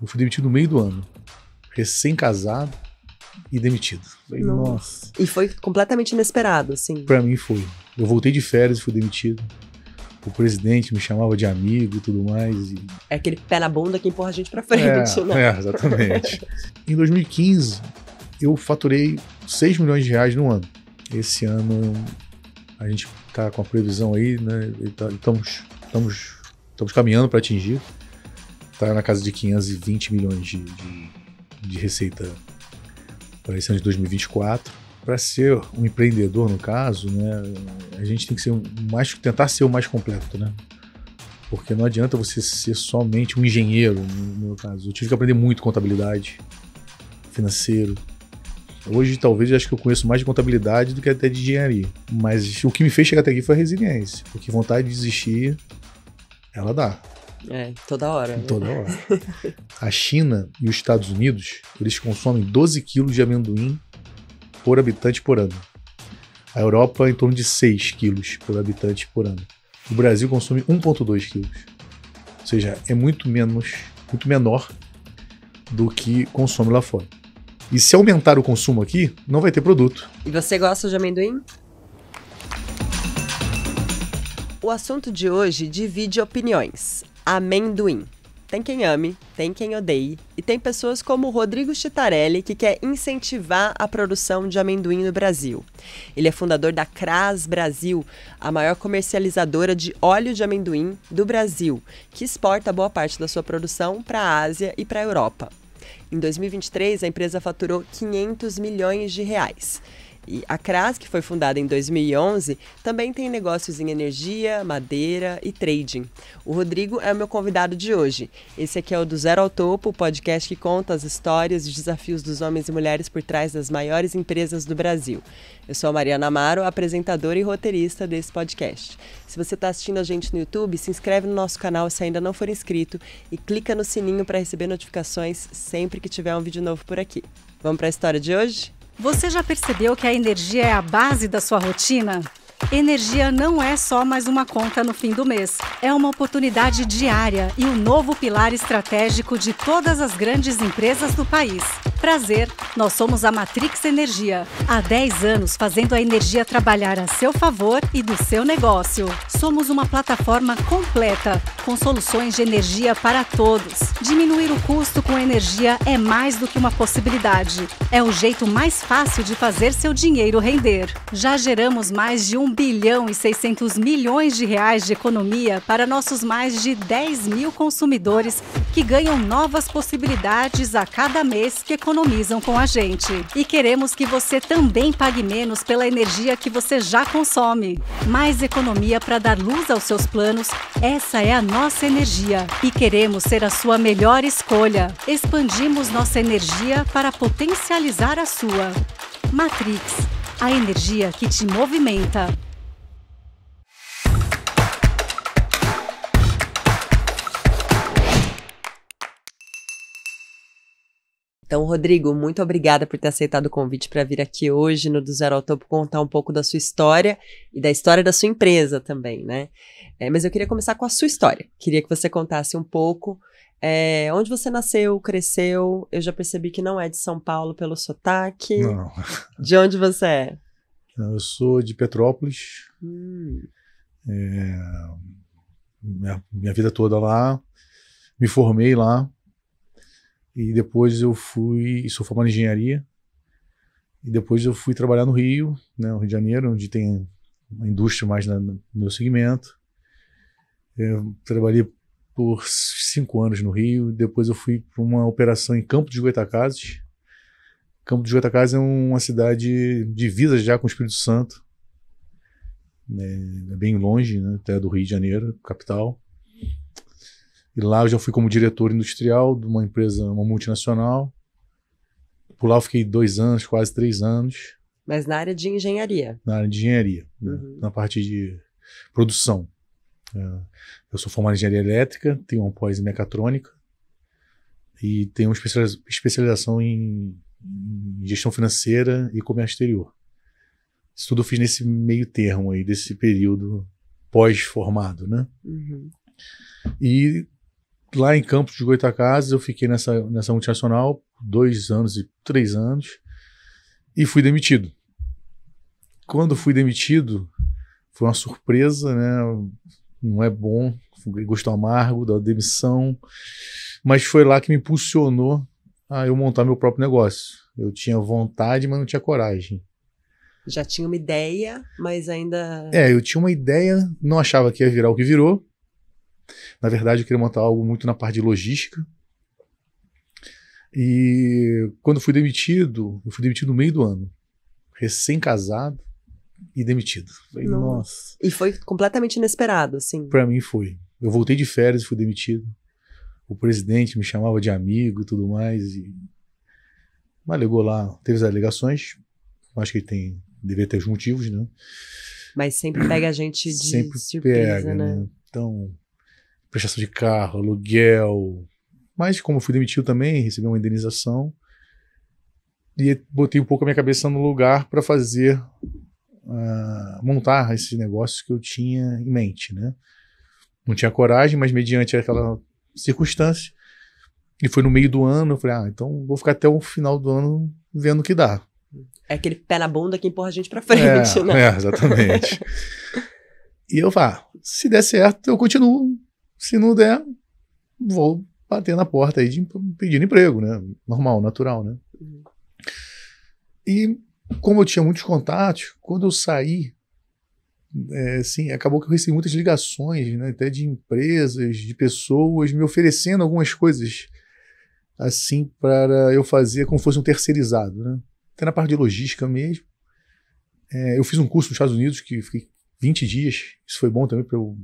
Eu fui demitido no meio do ano. Recém-casado e demitido. Falei, nossa. nossa. E foi completamente inesperado, assim. Para mim foi. Eu voltei de férias e fui demitido. O presidente me chamava de amigo e tudo mais. E... É aquele pé na bunda que empurra a gente pra frente, é, né? É, exatamente. em 2015, eu faturei 6 milhões de reais no ano. Esse ano a gente tá com a previsão aí, né? Estamos, tá, estamos, estamos caminhando para atingir tá na casa de 520 milhões de, de, de receita para esse ano de 2024. Para ser um empreendedor, no caso, né, a gente tem que ser mais, tentar ser o mais completo, né? Porque não adianta você ser somente um engenheiro, no meu caso. Eu tive que aprender muito contabilidade, financeiro. Hoje, talvez, eu acho que eu conheço mais de contabilidade do que até de engenharia. Mas o que me fez chegar até aqui foi a resiliência. Porque vontade de desistir, ela dá. É, toda hora. Né? Toda hora. A China e os Estados Unidos, eles consomem 12 quilos de amendoim por habitante por ano. A Europa, em torno de 6 quilos por habitante por ano. O Brasil consome 1,2 quilos. Ou seja, é muito menos, muito menor do que consome lá fora. E se aumentar o consumo aqui, não vai ter produto. E você gosta de amendoim? O assunto de hoje divide opiniões amendoim. Tem quem ame, tem quem odeie, e tem pessoas como Rodrigo Chitarelli que quer incentivar a produção de amendoim no Brasil. Ele é fundador da Cras Brasil, a maior comercializadora de óleo de amendoim do Brasil, que exporta boa parte da sua produção para a Ásia e para a Europa. Em 2023, a empresa faturou 500 milhões de reais. E a CRAS, que foi fundada em 2011, também tem negócios em energia, madeira e trading. O Rodrigo é o meu convidado de hoje. Esse aqui é o do Zero ao Topo, podcast que conta as histórias e desafios dos homens e mulheres por trás das maiores empresas do Brasil. Eu sou a Mariana Amaro, apresentadora e roteirista desse podcast. Se você está assistindo a gente no YouTube, se inscreve no nosso canal se ainda não for inscrito e clica no sininho para receber notificações sempre que tiver um vídeo novo por aqui. Vamos para a história de hoje? Você já percebeu que a energia é a base da sua rotina? Energia não é só mais uma conta no fim do mês. É uma oportunidade diária e o um novo pilar estratégico de todas as grandes empresas do país. Prazer, nós somos a Matrix Energia. Há 10 anos fazendo a energia trabalhar a seu favor e do seu negócio. Somos uma plataforma completa, com soluções de energia para todos. Diminuir o custo com energia é mais do que uma possibilidade. É o jeito mais fácil de fazer seu dinheiro render. Já geramos mais de um bilhão e 600 milhões de reais de economia para nossos mais de 10 mil consumidores que ganham novas possibilidades a cada mês que economizam com a gente. E queremos que você também pague menos pela energia que você já consome. Mais economia para dar luz aos seus planos, essa é a nossa energia. E queremos ser a sua melhor escolha. Expandimos nossa energia para potencializar a sua. Matrix, a energia que te movimenta. Então, Rodrigo, muito obrigada por ter aceitado o convite para vir aqui hoje no Do Zero ao Topo contar um pouco da sua história e da história da sua empresa também, né? É, mas eu queria começar com a sua história. Queria que você contasse um pouco é, onde você nasceu, cresceu. Eu já percebi que não é de São Paulo pelo sotaque. Não. De onde você é? Eu sou de Petrópolis. Hum. É, minha, minha vida toda lá. Me formei lá e depois eu fui, sou formado em engenharia. E depois eu fui trabalhar no Rio, né, no Rio de Janeiro, onde tem uma indústria mais na, no meu segmento. Eu trabalhei por cinco anos no Rio. Depois eu fui para uma operação em Campo de Goitacazes. Campo de Goitacazes é uma cidade divisa já com o Espírito Santo. É, é bem longe, né, até do Rio de Janeiro, capital. E lá eu já fui como diretor industrial de uma empresa, uma multinacional. Por lá eu fiquei dois anos, quase três anos. Mas na área de engenharia? Na área de engenharia, né? uhum. né? na parte de produção. É. Eu sou formado em engenharia elétrica, tenho um pós em mecatrônica e tenho uma especialização em, em gestão financeira e comércio exterior. Isso tudo eu fiz nesse meio termo aí, desse período pós-formado, né? Uhum. E lá em Campos de Goitacazes, eu fiquei nessa, nessa multinacional dois anos e três anos e fui demitido. Quando fui demitido, foi uma surpresa, né? Não é bom, gosto amargo da demissão, mas foi lá que me impulsionou a eu montar meu próprio negócio. Eu tinha vontade, mas não tinha coragem. Já tinha uma ideia, mas ainda. É, eu tinha uma ideia, não achava que ia virar o que virou, na verdade, eu queria montar algo muito na parte de logística. E quando fui demitido, eu fui demitido no meio do ano, recém-casado e demitido. Falei, nossa. nossa. E foi completamente inesperado, assim. Para mim foi. Eu voltei de férias e fui demitido. O presidente me chamava de amigo e tudo mais. E... Mas ligou lá, teve as alegações. Acho que ele tem, deveria ter os motivos, né? Mas sempre pega a gente de sempre surpresa, pega, né? né? Então, prestação de carro, aluguel. Mas como eu fui demitido também, recebi uma indenização e botei um pouco a minha cabeça no lugar para fazer uh, montar esses negócios que eu tinha em mente, né? Não tinha coragem, mas mediante aquela circunstância e foi no meio do ano, eu falei, ah, então vou ficar até o final do ano vendo o que dá. É aquele pé na bunda que empurra a gente para frente, é, né? É, exatamente. e eu falei, ah, se der certo, eu continuo se não der, vou bater na porta aí de, pedindo emprego, né? Normal, natural, né? E como eu tinha muitos contatos, quando eu saí, é, assim, acabou que eu recebi muitas ligações, né? Até de empresas, de pessoas me oferecendo algumas coisas assim para eu fazer como fosse um terceirizado, né? Até na parte de logística mesmo. É, eu fiz um curso nos Estados Unidos que fiquei 20 dias. Isso foi bom também para eu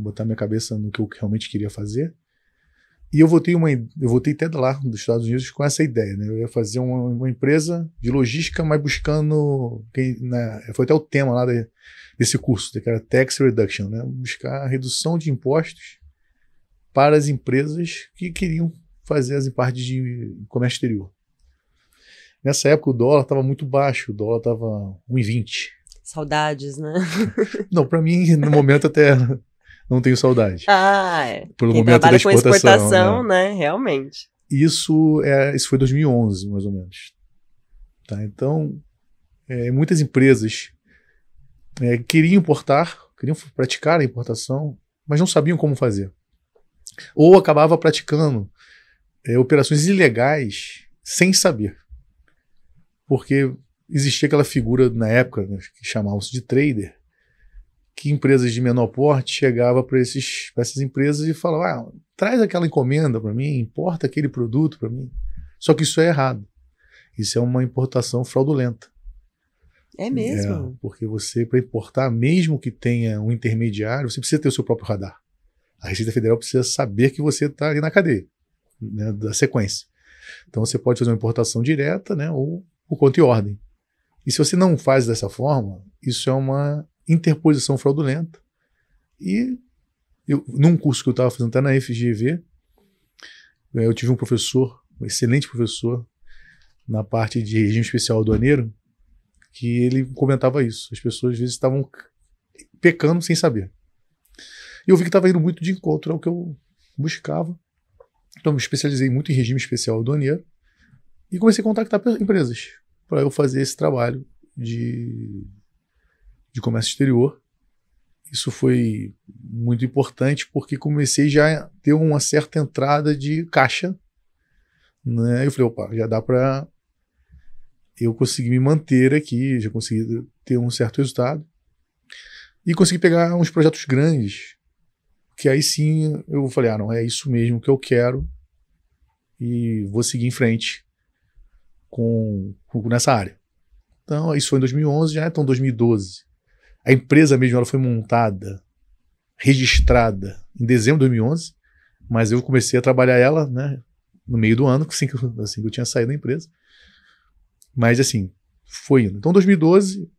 botar minha cabeça no que eu realmente queria fazer. E eu voltei uma, eu voltei até lá dos Estados Unidos com essa ideia, né? Eu ia fazer uma, uma empresa de logística, mas buscando quem, né? foi até o tema lá de, desse curso, que era tax reduction, né? Buscar a redução de impostos para as empresas que queriam fazer as partes de comércio exterior. Nessa época o dólar estava muito baixo, o dólar estava 1,20. Saudades, né? Não, para mim no momento até não tenho saudade. Ah, é. Pelo Quem momento da exportação. exportação né? né? Realmente. Isso, é, isso foi 2011, mais ou menos. Tá? Então, é, muitas empresas é, queriam importar, queriam praticar a importação, mas não sabiam como fazer. Ou acabava praticando é, operações ilegais sem saber. Porque existia aquela figura na época né, que chamavam-se de trader, que empresas de menor porte chegava para essas empresas e falava: ah, traz aquela encomenda para mim, importa aquele produto para mim. Só que isso é errado. Isso é uma importação fraudulenta. É mesmo? É, porque você, para importar, mesmo que tenha um intermediário, você precisa ter o seu próprio radar. A Receita Federal precisa saber que você está ali na cadeia, né, da sequência. Então você pode fazer uma importação direta né, ou o conta e ordem. E se você não faz dessa forma, isso é uma interposição fraudulenta. E eu, num curso que eu estava fazendo, até na FGV, é, eu tive um professor, um excelente professor, na parte de regime especial aduaneiro, que ele comentava isso. As pessoas às vezes estavam pecando sem saber. E eu vi que estava indo muito de encontro ao que eu buscava. Então, me especializei muito em regime especial aduaneiro e comecei a contactar empresas para eu fazer esse trabalho de de comércio exterior. Isso foi muito importante porque comecei já a ter uma certa entrada de caixa. Né? Eu falei, opa, já dá para eu conseguir me manter aqui, já consegui ter um certo resultado. E consegui pegar uns projetos grandes, que aí sim eu falei, ah, não, é isso mesmo que eu quero e vou seguir em frente com, com nessa área. Então, isso foi em 2011, já então 2012. A empresa mesmo ela foi montada, registrada em dezembro de 2011, mas eu comecei a trabalhar ela né, no meio do ano, assim que, eu, assim que eu tinha saído da empresa. Mas assim, foi indo. Então, 2012,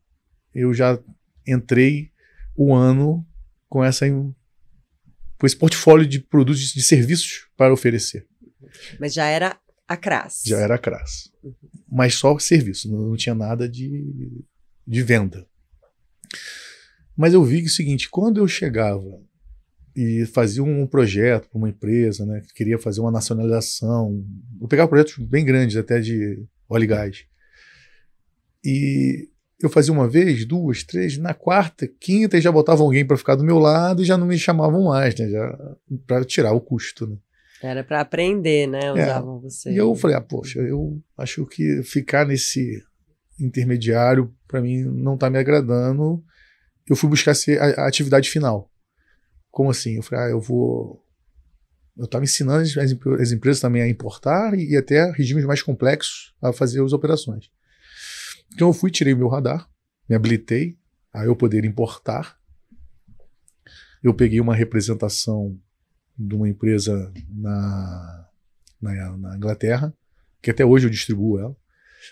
eu já entrei o ano com, essa, com esse portfólio de produtos, de serviços para oferecer. Mas já era a CRAS. Já era a CRAS. Uhum. Mas só serviço, não, não tinha nada de, de venda. Mas eu vi que é o seguinte, quando eu chegava e fazia um projeto para uma empresa, né, que queria fazer uma nacionalização, eu pegava projetos bem grandes até de óleo e gás. E eu fazia uma vez, duas, três, na quarta, quinta, e já botavam alguém para ficar do meu lado e já não me chamavam mais, né? para tirar o custo, né? Era para aprender, né? É. Usavam é. você. E eu falei, ah, poxa, eu acho que ficar nesse intermediário, para mim, não está me agradando. Eu fui buscar a, a, atividade final. Como assim? Eu falei, ah, eu vou. Eu estava ensinando as, as, empresas também a importar e, e até regimes mais complexos a fazer as operações. Então eu fui, tirei meu radar, me habilitei a eu poder importar. Eu peguei uma representação de uma empresa na, na, na Inglaterra, que até hoje eu distribuo ela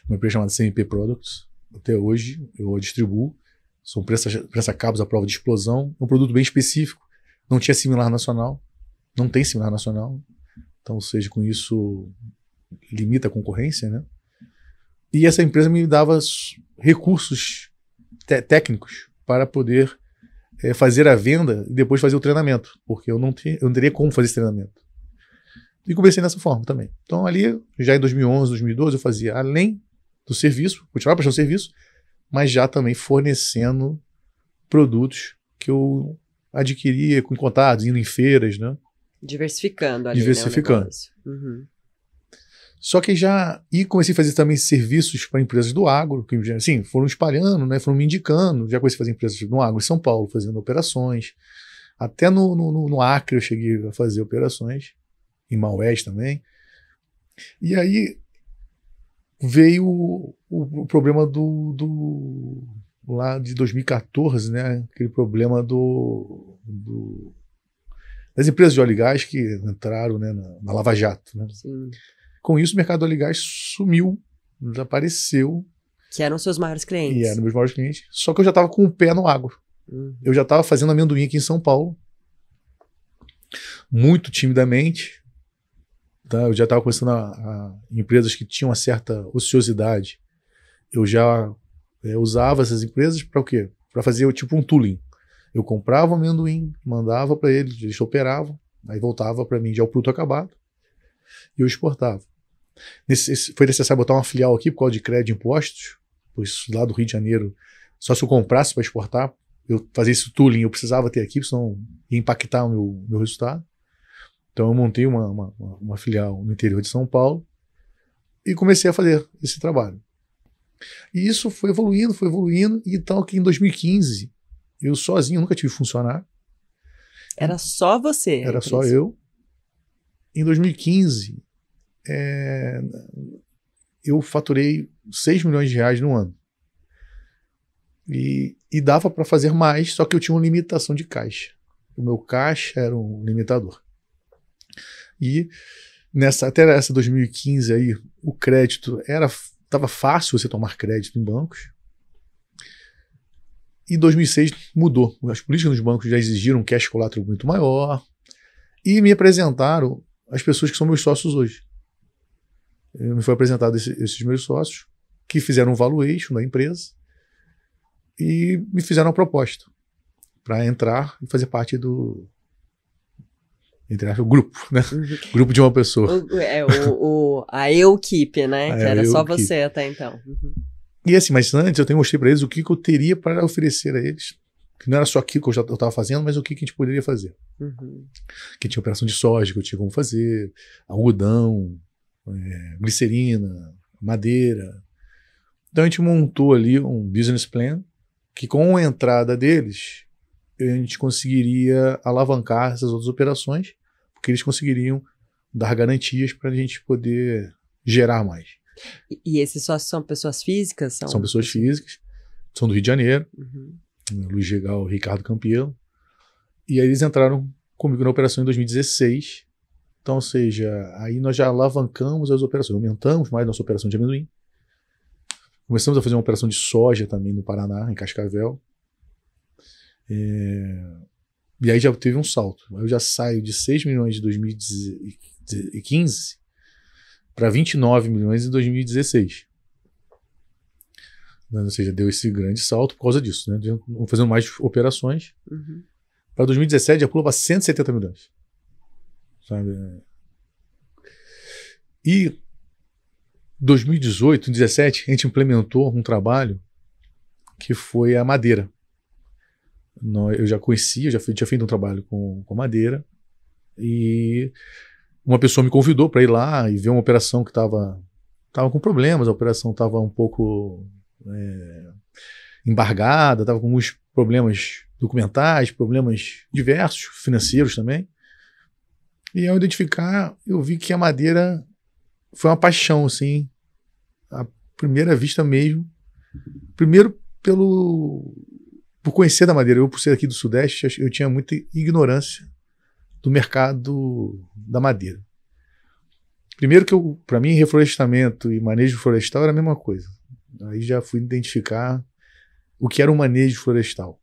uma empresa chamada CMP Products. Até hoje eu a distribuo. São prensa-cabos à prova de explosão. É um produto bem específico. Não tinha similar nacional. Não tem similar nacional. Então, ou seja, com isso limita a concorrência, né? E essa empresa me dava recursos técnicos para poder é, fazer a venda e depois fazer o treinamento, porque eu não, eu não teria como fazer esse treinamento. E comecei nessa forma também. Então, ali, já em 2011, 2012, eu fazia além do serviço, continuava prestando serviço, mas já também fornecendo produtos que eu adquiria com contatos, indo em feiras, né? Diversificando ali, né, Diversificando. Né, Só que já e comecei a fazer também serviços para empresas do agro, que assim, foram espalhando, né, foram me indicando. Já comecei a fazer empresas no agro em São Paulo, fazendo operações. Até no, no, no Acre eu cheguei a fazer operações em Maués também. E aí veio o, o, problema do, do lá de 2014, né? Aquele problema do, do das empresas de óleo e gás que entraram né, na, na Lava Jato. Né? Com isso, o mercado de óleo e gás sumiu, desapareceu. Que eram seus maiores clientes. E eram meus maiores clientes. Só que eu já estava com o pé no agro. Uhum. Eu já estava fazendo amendoim aqui em São Paulo. Muito timidamente, Tá? Eu já estava começando a, a, empresas que tinham uma certa ociosidade. Eu já é, usava essas empresas para o quê? Para fazer tipo um tooling. Eu comprava amendoim, mandava para eles, eles operavam, aí voltava para mim já o produto acabado e eu exportava. Nesse, foi necessário botar uma filial aqui por causa de crédito e impostos, pois lá do Rio de Janeiro, só se eu comprasse para exportar, eu fazia esse tooling, eu precisava ter aqui, senão ia impactar o meu, meu resultado. Então eu montei uma, uma, uma, filial no interior de São Paulo e comecei a fazer esse trabalho. E isso foi evoluindo, foi evoluindo, e então que em 2015 eu sozinho, nunca tive funcionário. Era só você? Era só eu. Em 2015, é, eu faturei 6 milhões de reais no ano. E, e dava para fazer mais, só que eu tinha uma limitação de caixa. O meu caixa era um limitador. E nessa até essa 2015 aí, o crédito era estava fácil você tomar crédito em bancos. E 2006 mudou. As políticas dos bancos já exigiram um cash collateral muito maior e me apresentaram as pessoas que são meus sócios hoje. Me foi apresentado esse, esses meus sócios que fizeram um valuation da empresa e me fizeram uma proposta para entrar e fazer parte do, entre o grupo, né? Uhum. grupo de uma pessoa. O, é, o, o a equipe, né? É, que era só você até então. Uhum. E assim, mas antes eu tenho mostrei para eles o que, que eu teria para oferecer a eles. Que não era só aquilo que eu já estava fazendo, mas o que, que a gente poderia fazer. Uhum. Que tinha operação de soja, que eu tinha como fazer, algodão, é, glicerina, madeira. Então a gente montou ali um business plan que com a entrada deles a gente conseguiria alavancar essas outras operações porque eles conseguiriam dar garantias para a gente poder gerar mais. E, esses só são pessoas físicas? São, são pessoas físicas, são do Rio de Janeiro, uhum. Luiz Regal, Ricardo Campiello, e aí eles entraram comigo na operação em 2016, então, ou seja, aí nós já alavancamos as operações, aumentamos mais nossa operação de amendoim, começamos a fazer uma operação de soja também no Paraná, em Cascavel, é e aí já teve um salto. Eu já saio de 6 milhões de 2015 para 29 milhões em 2016. Né, ou seja, deu esse grande salto por causa disso, né? Fazendo mais operações. Uhum. Para 2017 já pula para 170 milhões. Sabe? E 2018, 2017, a gente implementou um trabalho que foi a madeira. Nós, eu já conhecia, já tinha feito um trabalho com, com madeira e uma pessoa me convidou para ir lá e ver uma operação que estava tava com problemas, a operação estava um pouco é, embargada, estava com alguns problemas documentais, problemas diversos, financeiros também. E ao identificar, eu vi que a madeira foi uma paixão, assim, à primeira vista mesmo. Primeiro pelo por conhecer da madeira, eu por ser aqui do Sudeste, eu tinha muita ignorância do mercado da madeira. Primeiro que eu, para mim, reflorestamento e manejo florestal era a mesma coisa. Aí já fui identificar o que era um manejo florestal.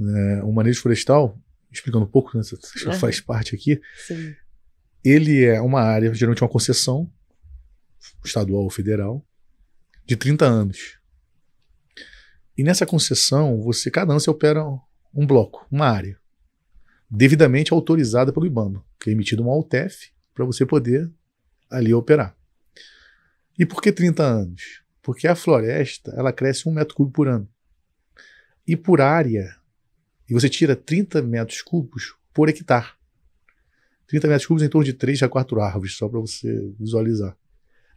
É, o manejo florestal, explicando um pouco, né, já faz parte aqui, Sim. ele é uma área, geralmente uma concessão, estadual ou federal, de 30 anos. E nessa concessão, você, cada ano você opera um bloco, uma área, devidamente autorizada pelo IBAMA, que é emitido uma UTEF para você poder ali operar. E por que 30 anos? Porque a floresta ela cresce um metro cúbico por ano. E por área, e você tira 30 metros cúbicos por hectare. 30 metros cúbicos em torno de 3 a 4 árvores, só para você visualizar.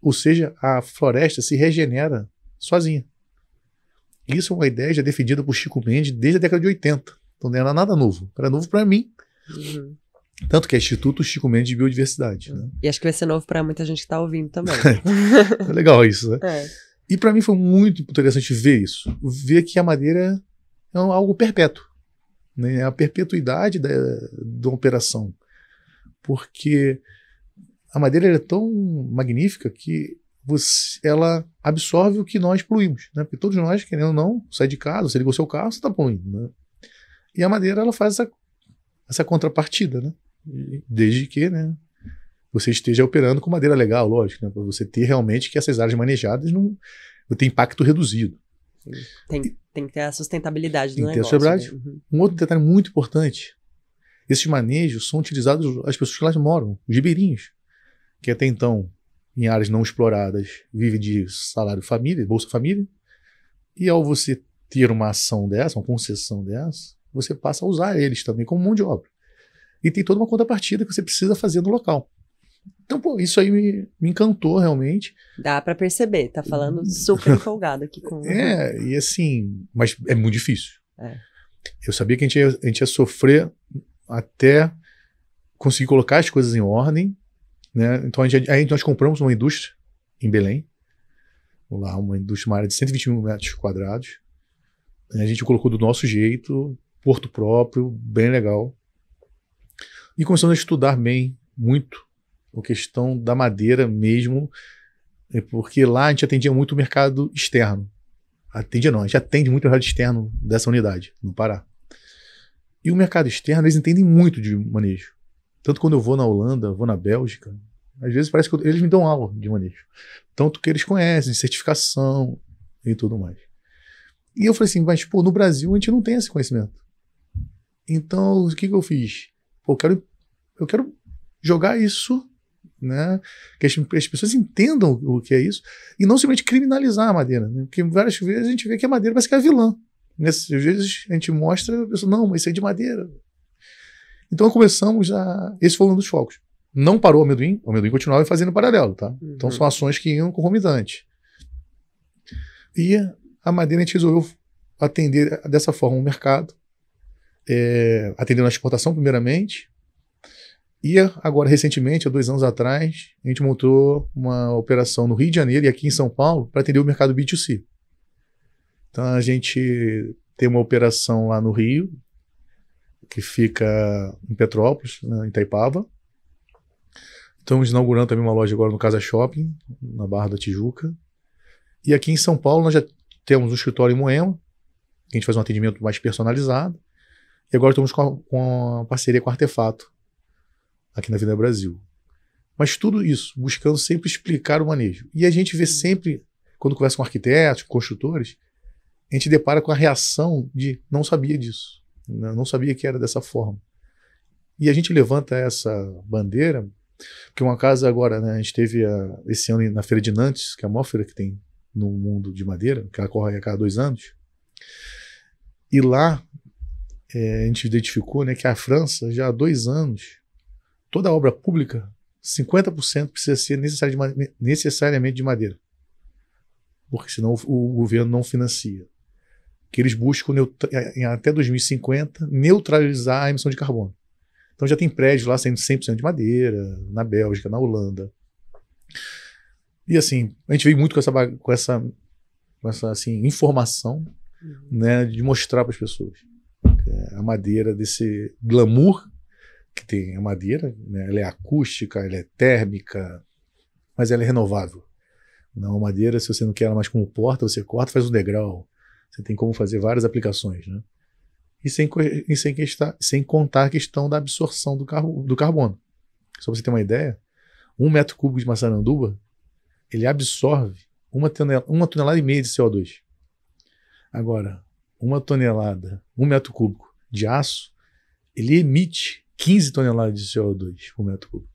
Ou seja, a floresta se regenera sozinha. Isso é uma ideia já defendida por Chico Mendes desde a década de 80. Então não era nada novo. Era novo para mim. Uhum. Tanto que é Instituto Chico Mendes de Biodiversidade. Né? E acho que vai ser novo para muita gente que está ouvindo também. é legal isso, né? É. E para mim foi muito interessante ver isso. Ver que a madeira é algo perpétuo. Né? É a perpetuidade da, da operação. Porque a madeira é tão magnífica que você, ela absorve o que nós poluímos, né? Porque todos nós, querendo ou não, sai de casa, você ligou seu carro, você está poluindo, né? E a madeira, ela faz essa, essa contrapartida, né? Desde que, né? Você esteja operando com madeira legal, lógico, né? Para você ter realmente que essas áreas manejadas não, não tem impacto reduzido. Tem, e, tem que ter a sustentabilidade do negócio. Né? Uhum. Um outro detalhe muito importante. Esses manejos são utilizados as pessoas que lá moram, os ribeirinhos, que até então em áreas não exploradas vive de salário família, Bolsa Família. E ao você ter uma ação dessa, uma concessão dessa, você passa a usar eles também como mão de obra. E tem toda uma contrapartida que você precisa fazer no local. Então, pô, isso aí me, me encantou realmente. Dá para perceber, tá falando super empolgado aqui com É, e assim, mas é muito difícil. É. Eu sabia que a gente, ia, a gente ia sofrer até conseguir colocar as coisas em ordem né? Então, a gente, aí nós compramos uma indústria em Belém, lá, uma indústria, uma área de 120 mil metros quadrados. A gente colocou do nosso jeito, porto próprio, bem legal. E começamos a estudar bem, muito, a questão da madeira mesmo, né? porque lá a gente atendia muito o mercado externo. Atendia não, a gente atende muito o mercado externo dessa unidade, no Pará. E o mercado externo, eles entendem muito de manejo. Tanto quando eu vou na Holanda, vou na Bélgica, às vezes parece que eu, eles me dão aula de manejo. Tanto que eles conhecem, certificação e tudo mais. E eu falei assim, mas pô, no Brasil a gente não tem esse conhecimento. Então, o que, que eu fiz? Pô, eu quero, eu quero jogar isso, né? Que as, as, pessoas entendam o que é isso e não simplesmente criminalizar a madeira. Né? Porque várias vezes a gente vê que a madeira parece que é vilã. Nessas vezes a gente mostra, a pessoa, não, mas isso é de madeira. Então começamos a. Esse foi um dos focos. Não parou o amendoim, o amendoim continuava fazendo paralelo, tá? Então, uhum. Então são ações que iam concomitante. E a madeira a gente resolveu atender dessa forma o mercado, é, atendendo a exportação primeiramente. E agora, recentemente, há dois anos atrás, a gente montou uma operação no Rio de Janeiro e aqui em São Paulo para atender o mercado B2C. Então a gente tem uma operação lá no Rio, que fica em Petrópolis, né, em Itaipava. Estamos inaugurando também uma loja agora no Casa Shopping, na Barra da Tijuca. E aqui em São Paulo nós já temos um escritório em Moema, que a gente faz um atendimento mais personalizado. E agora estamos com, a, com a parceria com Artefato, aqui na Vida Brasil. Mas tudo isso buscando sempre explicar o manejo. E a gente vê sempre, quando conversa com arquitetos, construtores, a gente depara com a reação de não sabia disso. Né? Eu não sabia que era dessa forma. E a gente levanta essa bandeira, porque uma casa agora, né, a gente teve a, esse ano na Feira de Nantes, que é a maior feira que tem no mundo de madeira, que ela corre a cada dois anos. E lá é, a gente identificou né, que a França, já há dois anos, toda obra pública, 50% precisa ser necessariamente de madeira. Porque senão o governo não financia que eles buscam até 2050 neutralizar a emissão de carbono. Então já tem prédios lá sendo 100% de madeira, na Bélgica, na Holanda. E assim, a gente veio muito com essa, com essa, com essa assim, informação uhum. né, de mostrar para as pessoas é, a madeira desse glamour que tem a é madeira. Né, ela é acústica, ela é térmica, mas ela é renovável. Não, é madeira, se você não quer ela mais como porta, você corta, faz um degrau. Você tem como fazer várias aplicações, né? E sem, e sem, sem contar a questão da absorção do, car do carbono. Só para você ter uma ideia, um metro cúbico de maçaranduba, ele absorve uma tonelada, uma tonelada e meia de CO2. Agora, uma tonelada, um metro cúbico de aço, ele emite 15 toneladas de CO2 por metro cúbico.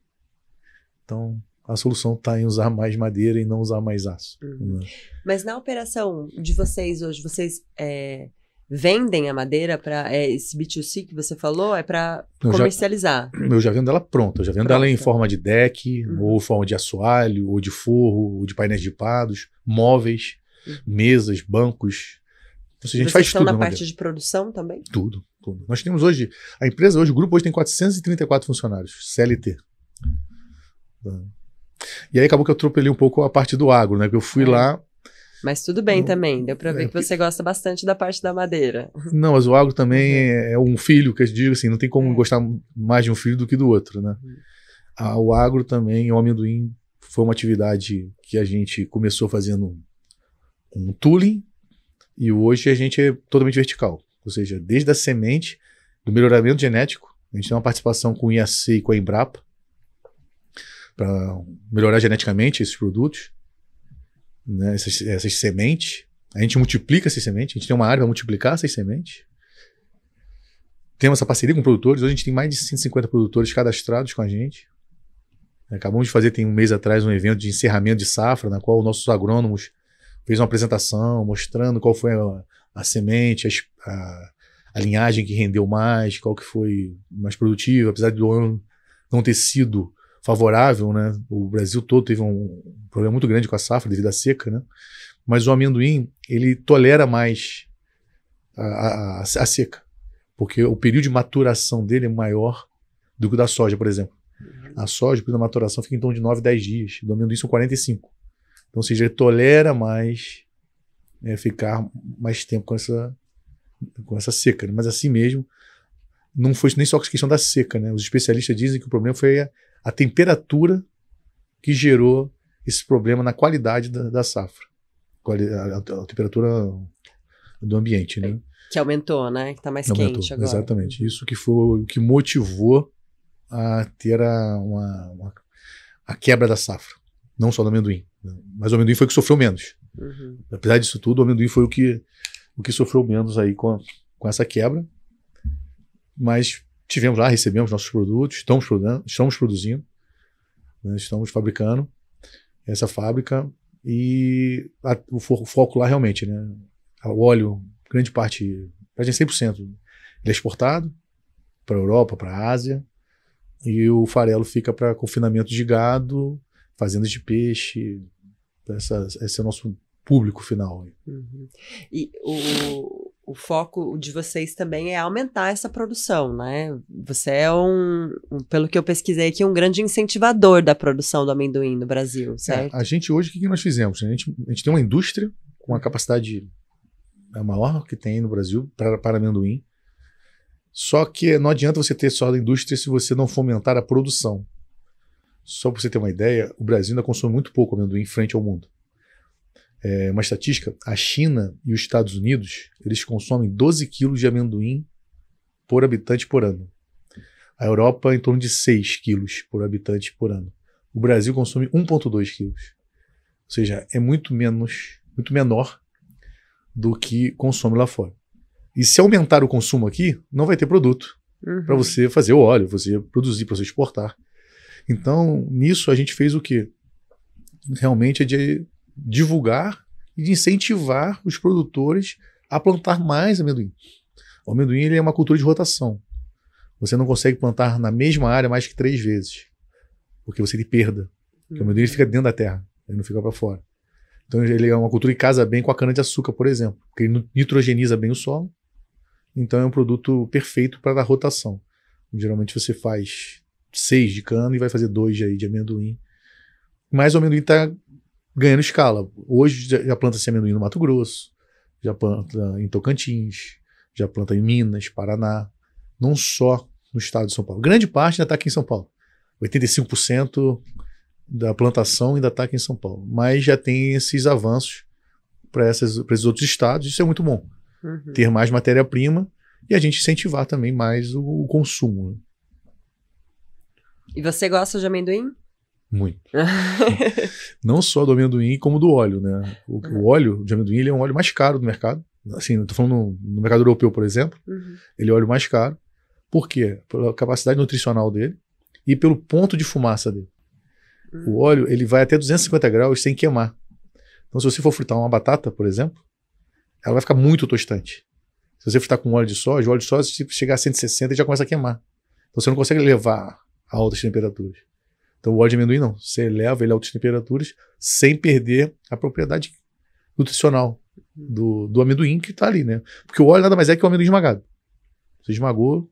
Então, a solução está em usar mais madeira e não usar mais aço. Uhum. Né? Mas na operação de vocês hoje, vocês é, vendem a madeira para é, esse B2C que você falou? É para comercializar? Já, eu já vendo ela pronta, eu já vendo pronta. ela em forma de deck, uhum. ou forma de assoalho, ou de forro, ou de painéis de pados, móveis, uhum. mesas, bancos. Ou seja, a gente vocês faz estão tudo. na parte de produção também? Tudo, tudo. Nós temos hoje, a empresa hoje, o grupo hoje tem 434 funcionários, CLT. E aí acabou que eu atropelei um pouco a parte do agro, né? Porque eu fui é. lá. Mas tudo bem eu, também, deu para ver é, que você gosta bastante da parte da madeira. Não, mas o agro também uhum. é, é um filho, que eu digo assim, não tem como é. gostar mais de um filho do que do outro, né? Ah, o agro também, o amendoim, foi uma atividade que a gente começou fazendo um tooling e hoje a gente é totalmente vertical. Ou seja, desde a semente, do melhoramento genético, a gente tem uma participação com o IAC e com a Embrapa, para melhorar geneticamente esses produtos, né, essas, essas sementes. A gente multiplica essas sementes, a gente tem uma área para multiplicar essas sementes. Temos essa parceria com produtores, hoje a gente tem mais de 150 produtores cadastrados com a gente. Acabamos de fazer, tem um mês atrás, um evento de encerramento de safra, na qual nossos agrônomos fez uma apresentação mostrando qual foi a, a semente, a, a, a, linhagem que rendeu mais, qual que foi mais produtiva, apesar do ano não ter sido favorável, né? O Brasil todo teve um problema muito grande com a safra devido à seca, né? Mas o amendoim, ele tolera mais a, a, a seca, porque o período de maturação dele é maior do que o da soja, por exemplo. A soja, o período da maturação fica em torno de 9, 10 dias, do amendoim são 45. Então, ou seja, ele tolera mais né, ficar mais tempo com essa, com essa seca. Né? Mas assim mesmo, não foi nem só questão da seca, né? Os especialistas dizem que o problema foi a temperatura que gerou esse problema na qualidade da, da safra, a, a, a, temperatura do ambiente, né? Que aumentou, né? Que está mais aumentou, quente agora. Exatamente. Isso que foi o que motivou a ter a, uma, uma, a quebra da safra, não só do amendoim. Né? Mas o amendoim foi o que sofreu menos. Uhum. Apesar disso tudo, o amendoim foi o que, o que sofreu menos aí com, com essa quebra. Mas Tivemos lá, recebemos nossos produtos, estamos, estamos produzindo, né, estamos fabricando essa fábrica e a, o, fo o foco lá realmente, né? O óleo, grande parte, praticamente 100%, ele é exportado para a Europa, para a Ásia, e o farelo fica para confinamento de gado, fazendas de peixe, essa, esse é o nosso público final. Uhum. E o, o foco de vocês também é aumentar essa produção, né? Você é um, pelo que eu pesquisei aqui, um grande incentivador da produção do amendoim no Brasil, é, certo? É, a gente hoje, o que nós fizemos? A gente, a gente tem uma indústria com a capacidade é a maior que tem no Brasil para, para amendoim. Só que não adianta você ter só a indústria se você não fomentar a produção. Só para você ter uma ideia, o Brasil ainda consome muito pouco amendoim frente ao mundo é, uma estatística, a China e os Estados Unidos, eles consomem 12 quilos de amendoim por habitante por ano. A Europa, em torno de 6 quilos por habitante por ano. O Brasil consome 1,2 quilos. Ou seja, é muito menos, muito menor do que consome lá fora. E se aumentar o consumo aqui, não vai ter produto uhum. para você fazer o óleo, você produzir, para você exportar. Então, nisso a gente fez o que realmente é de divulgar e de incentivar os produtores a plantar mais amendoim. O amendoim ele é uma cultura de rotação. Você não consegue plantar na mesma área mais que três vezes, porque você tem perda. Porque o amendoim ele fica dentro da terra, ele não fica para fora. Então ele é uma cultura que casa bem com a cana-de-açúcar, por exemplo, porque ele nitrogeniza bem o solo. Então é um produto perfeito para dar rotação. Geralmente você faz seis de cana e vai fazer dois aí de amendoim. Mas o amendoim está ganhando escala. Hoje já planta-se amendoim no Mato Grosso, já planta em Tocantins, já planta em Minas, Paraná, não só no estado de São Paulo. Grande parte ainda está aqui em São Paulo. 85% da plantação ainda está aqui em São Paulo. Mas já tem esses avanços para esses outros estados, isso é muito bom. Uhum. Ter mais matéria-prima e a gente incentivar também mais o, o consumo. E você gosta de amendoim? Muito. não só do amendoim, como do óleo, né? O, o óleo de amendoim ele é um óleo mais caro do mercado. Assim, estou falando no, no, mercado europeu, por exemplo. Uhum. Ele é o óleo mais caro. Por quê? Pela capacidade nutricional dele e pelo ponto de fumaça dele. Uhum. O óleo ele vai até 250 graus sem queimar. Então, se você for fritar uma batata, por exemplo, ela vai ficar muito tostante. Se você fritar com óleo de soja, o óleo de soja, se chegar a 160, já começa a queimar. Então, você não consegue levar a altas temperaturas. Então, o óleo de amendoim não. Você eleva ele a altas temperaturas sem perder a propriedade nutricional do, do amendoim que está ali, né? Porque o óleo nada mais é que o amendoim esmagado. Você esmagou,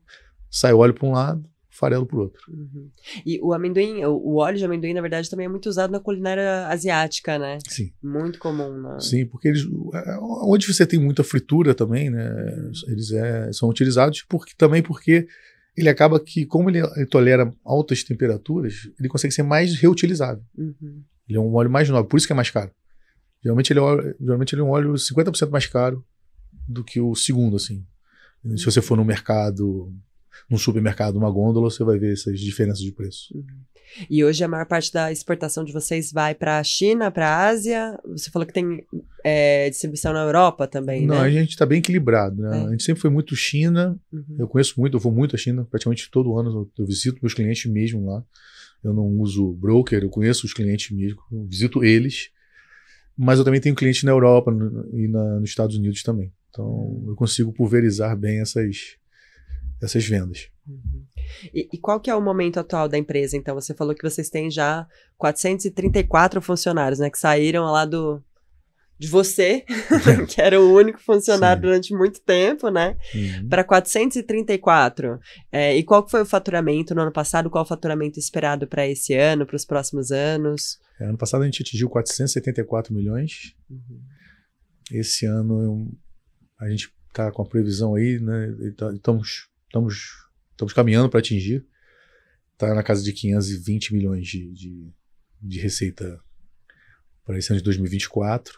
sai óleo para um lado, farelo para o outro. Uhum. E o amendoim, o óleo de amendoim, na verdade, também é muito usado na culinária asiática, né? Sim. Muito comum. Na... Né? Sim, porque eles, é, é, onde você tem muita fritura também, né? Eles é, são utilizados porque, também porque ele acaba que, como ele, ele tolera altas temperaturas, ele consegue ser mais reutilizável. Uhum. Ele é um óleo mais nobre, por isso que é mais caro. Geralmente ele é, geralmente ele é um óleo 50% mais caro do que o segundo, assim. Se você for no mercado num supermercado, uma gôndola, você vai ver essas diferenças de preço. Uhum. E hoje a maior parte da exportação de vocês vai para a China, para a Ásia. Você falou que tem é, distribuição na Europa também, Não, né? a gente está bem equilibrado. Né? É. A gente sempre foi muito China. Uhum. Eu conheço muito, eu vou muito à China. Praticamente todo ano eu, eu visito meus clientes mesmo lá. Eu não uso broker, eu conheço os clientes mesmo, visito eles. Mas eu também tenho clientes na Europa no, e na, nos Estados Unidos também. Então hum. eu consigo pulverizar bem essas, essas vendas. Uhum. E, e, qual que é o momento atual da empresa? Então, você falou que vocês têm já 434 funcionários, né? Que saíram lá do de você, que era o único funcionário Sim. durante muito tempo, né? Uhum. Para 434. É, e qual foi o faturamento no ano passado? Qual o faturamento esperado para esse ano, para os próximos anos? É, ano passado a gente atingiu 474 milhões. Uhum. Esse ano a gente está com a previsão aí, né? Tá, estamos Estamos, estamos caminhando para atingir. Está na casa de 520 milhões de, de, de receita para esse ano de 2024.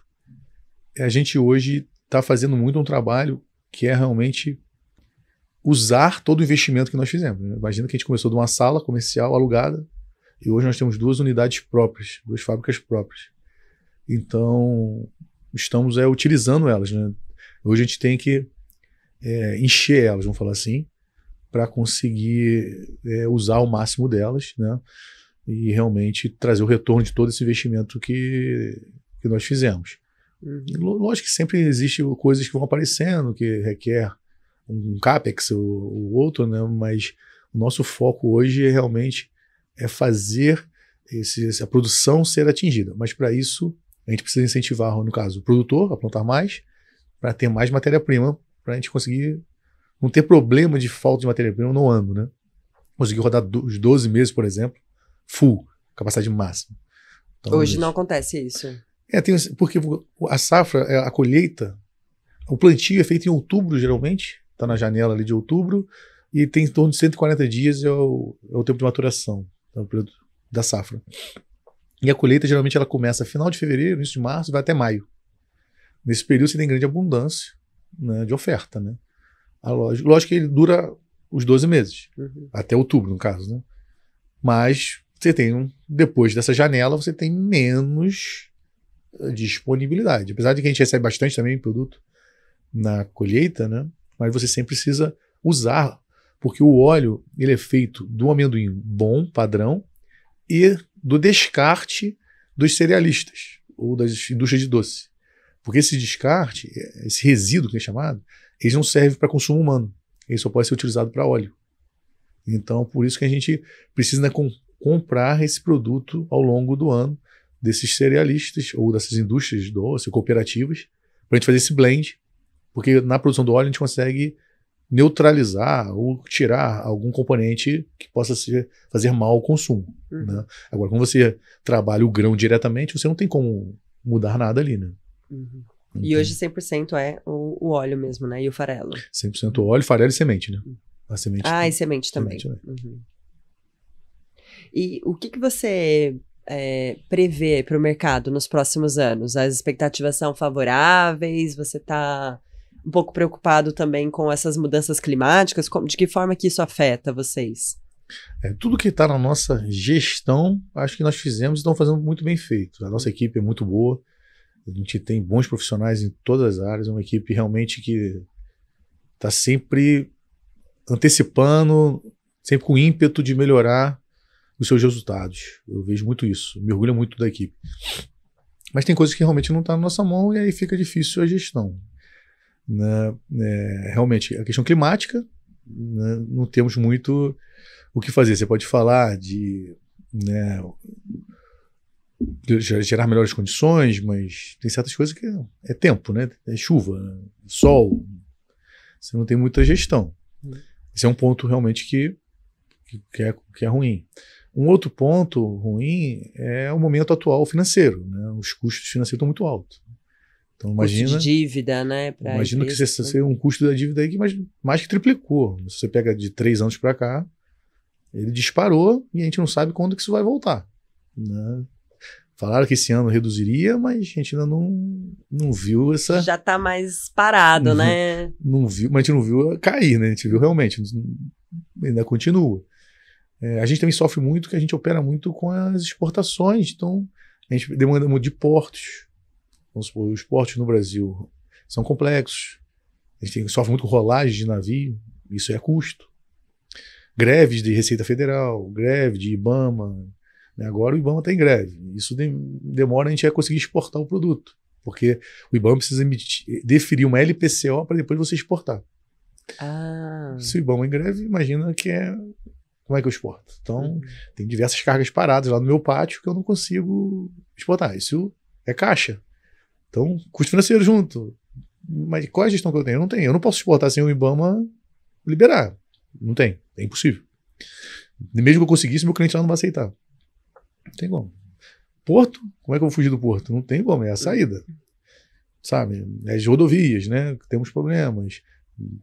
A gente hoje está fazendo muito um trabalho que é realmente usar todo o investimento que nós fizemos. Né? Imagina que a gente começou de uma sala comercial alugada e hoje nós temos duas unidades próprias, duas fábricas próprias. Então, estamos é, utilizando elas. Né? Hoje a gente tem que é, encher elas, vamos falar assim, para conseguir é, usar o máximo delas, né? E realmente trazer o retorno de todo esse investimento que, que nós fizemos. Lógico que sempre existem coisas que vão aparecendo, que requer um CAPEX ou, ou outro, né? mas o nosso foco hoje é realmente é fazer esse, essa produção ser atingida. Mas para isso, a gente precisa incentivar, no caso, o produtor a plantar mais, para ter mais matéria-prima, para a gente conseguir não ter problema de falta de matéria-prima no ano, né? Consegui rodar os 12 meses, por exemplo, full, capacidade máxima. Então, Hoje é isso. não acontece isso. É, tem, porque a safra, é, a colheita, o plantio é feito em outubro, geralmente, está na janela ali de outubro, e tem em torno de 140 dias é o, é o tempo de maturação, é o período da safra. E a colheita, geralmente, ela começa final de fevereiro, início de março, vai até maio. Nesse período você tem grande abundância né, de oferta, né? A ah, loja. Lógico que ele dura os 12 meses, uhum. até outubro, no caso, né? Mas você tem um, depois dessa janela, você tem menos eh, disponibilidade. Apesar de que a gente recebe bastante também produto na colheita, né? Mas você sempre precisa usar, porque o óleo ele é feito do amendoim bom, padrão, e do descarte dos cerealistas ou das indústrias de doce. Porque esse descarte, eh, esse resíduo que é chamado, eles não servem para consumo humano. Eles só podem ser utilizado para óleo. Então, por isso que a gente precisa né, com, comprar esse produto ao longo do ano desses cerealistas ou dessas indústrias doce, cooperativas, para a gente fazer esse blend, porque na produção do óleo a gente consegue neutralizar ou tirar algum componente que possa ser, fazer mal ao consumo. Uhum. Né? Agora, quando você trabalha o grão diretamente, você não tem como mudar nada ali, né? Uhum. Entendi. E hoje 100% é o, o, óleo mesmo, né? E o farelo. 100% óleo, farelo e semente, né? Hum. A semente. Ah, tem. e semente também. Semente Uhum. E o que, que você é, prevê para o mercado nos próximos anos? As expectativas são favoráveis? Você está um pouco preocupado também com essas mudanças climáticas? Como, de que forma que isso afeta vocês? É, tudo que está na nossa gestão, acho que nós fizemos e estamos fazendo muito bem feito. A nossa equipe é muito boa. A gente tem bons profissionais em todas as áreas, é uma equipe realmente que está sempre antecipando, sempre com ímpeto de melhorar os seus resultados. Eu vejo muito isso, me orgulho muito da equipe. Mas tem coisas que realmente não está na nossa mão e aí fica difícil a gestão. Né? É, realmente, a questão climática, né? não temos muito o que fazer. Você pode falar de né, gerar melhores condições, mas tem certas coisas que é tempo, né? É chuva, sol. Você não tem muita gestão. Uhum. Esse é um ponto realmente que, que, é, que é ruim. Um outro ponto ruim é o momento atual financeiro. Né? Os custos financeiros estão muito altos. Então imagina. Custo de dívida, né? imagina que você, seja um custo da dívida aí que mais, mais que triplicou. Se você pega de três anos para cá, ele disparou e a gente não sabe quando que isso vai voltar. Né? Falaram que esse ano reduziria, mas a gente ainda não, não viu essa. Já está mais parado, não, né? Não viu, mas a gente não viu cair, né? A gente viu realmente. Ainda continua. É, a gente também sofre muito que a gente opera muito com as exportações, então a gente demanda muito de portos. Vamos supor, os portos no Brasil são complexos. A gente tem, sofre muito com rolagem de navio, isso é custo. Greves de Receita Federal, greve de Ibama, né? Agora o IBAMA está em greve. Isso demora, a gente a conseguir exportar o produto, porque o IBAMA precisa emitir, deferir uma LPCO para depois você exportar. Ah. Se o IBAMA é em greve, imagina que é. Como é que eu exporto? Então, uhum. tem diversas cargas paradas lá no meu pátio que eu não consigo exportar. Isso é caixa. Então, custo financeiro junto. Mas qual é a gestão que eu tenho? Eu não tenho. Eu não posso exportar sem o IBAMA liberar. Não tem. É impossível. Mesmo que eu conseguisse, meu cliente lá não vai aceitar. Não tem como. Porto? Como é que eu vou fugir do porto? Não tem como, é a saída. Sabe? É as rodovias, né? Temos problemas.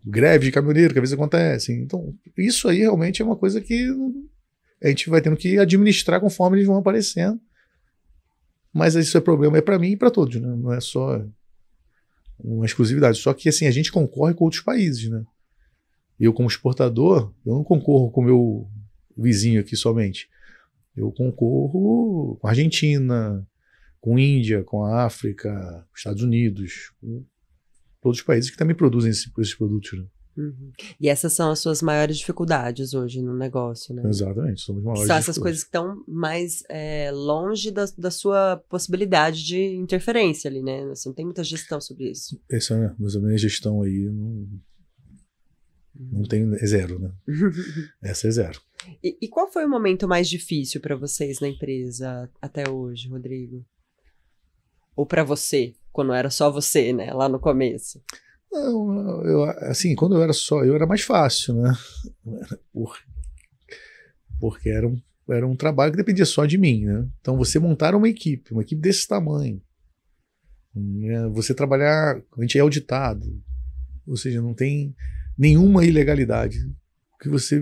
Greve de caminhoneiro, que às vezes acontece. Então, isso aí realmente é uma coisa que a gente vai tendo que administrar conforme eles vão aparecendo. Mas isso é problema, é para mim e para todos, né? Não é só uma exclusividade. Só que assim, a gente concorre com outros países, né? Eu, como exportador, eu não concorro com o meu vizinho aqui somente. Eu concorro com a Argentina, com a Índia, com a África, com Estados Unidos, com todos os países que também produzem esses, esses produtos. Né? Uhum. E essas são as suas maiores dificuldades hoje no negócio, né? Exatamente, são as maiores São essas coisas que estão mais é, longe da, da, sua possibilidade de interferência ali, né? Assim, não tem muita gestão sobre isso. Essa é, mas a minha gestão aí não, não uhum. tem, é zero, né? Essa é zero. E, e qual foi o momento mais difícil para vocês na empresa até hoje, Rodrigo? Ou para você, quando era só você, né, lá no começo? Não, eu, assim, quando eu era só eu, era mais fácil, né? Porque era um, era um trabalho que dependia só de mim, né? Então, você montar uma equipe, uma equipe desse tamanho, né? você trabalhar, a gente é auditado, ou seja, não tem nenhuma ilegalidade que você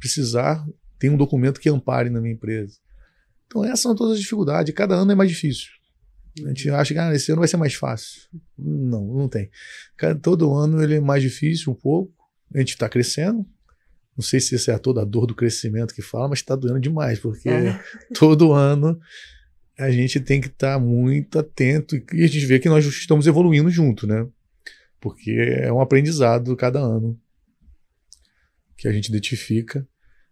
precisar, tem um documento que ampare na minha empresa. Então, essas são todas as dificuldades. Cada ano é mais difícil. A gente acha que ah, esse ano vai ser mais fácil. Não, não tem. Todo ano ele é mais difícil um pouco. A gente está crescendo. Não sei se isso é toda a dor do crescimento que fala, mas está doendo demais, porque é. todo ano a gente tem que estar tá muito atento e a gente vê que nós estamos evoluindo junto, né? Porque é um aprendizado cada ano que a gente identifica.